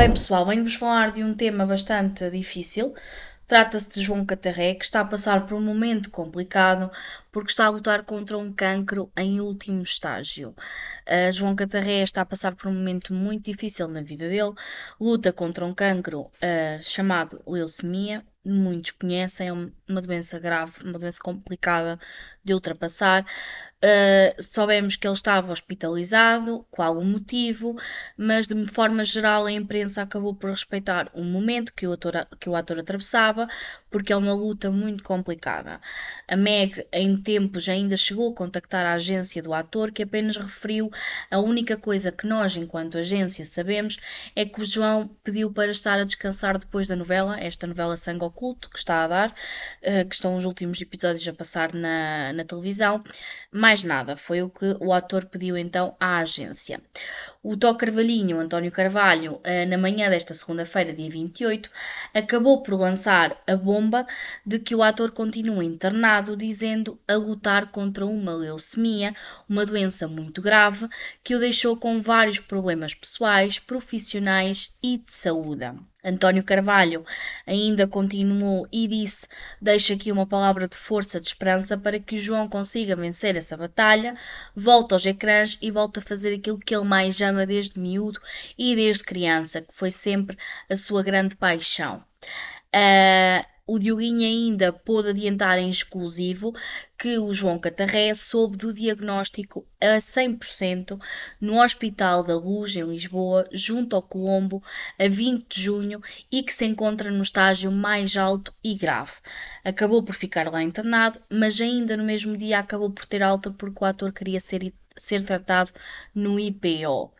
Bem, pessoal, venho-vos falar de um tema bastante difícil. Trata-se de João Catarré, que está a passar por um momento complicado porque está a lutar contra um cancro em último estágio. Uh, João Catarré está a passar por um momento muito difícil na vida dele, luta contra um cancro uh, chamado leucemia, muitos conhecem, é uma doença grave, uma doença complicada de ultrapassar. Uh, soubemos que ele estava hospitalizado, qual o motivo, mas de forma geral a imprensa acabou por respeitar o momento que o ator, que o ator atravessava, porque é uma luta muito complicada. A Meg, em tempos, ainda chegou a contactar a agência do ator, que apenas referiu a única coisa que nós, enquanto agência, sabemos é que o João pediu para estar a descansar depois da novela, esta novela Sangue Oculto, que está a dar, eh, que estão os últimos episódios a passar na, na televisão. Mais nada, foi o que o ator pediu então à agência. O Tó Carvalhinho, António Carvalho, eh, na manhã desta segunda-feira, dia 28, acabou por lançar a bomba bomba de que o ator continua internado, dizendo a lutar contra uma leucemia, uma doença muito grave que o deixou com vários problemas pessoais, profissionais e de saúde. António Carvalho ainda continuou e disse: Deixa aqui uma palavra de força, de esperança para que João consiga vencer essa batalha, volte aos ecrãs e volte a fazer aquilo que ele mais ama desde miúdo e desde criança, que foi sempre a sua grande paixão. Uh, o Dioguinho ainda pôde adiantar em exclusivo que o João Catarré soube do diagnóstico a 100% no Hospital da Luz, em Lisboa, junto ao Colombo, a 20 de junho e que se encontra no estágio mais alto e grave. Acabou por ficar lá internado, mas ainda no mesmo dia acabou por ter alta porque o ator queria ser, ser tratado no IPO.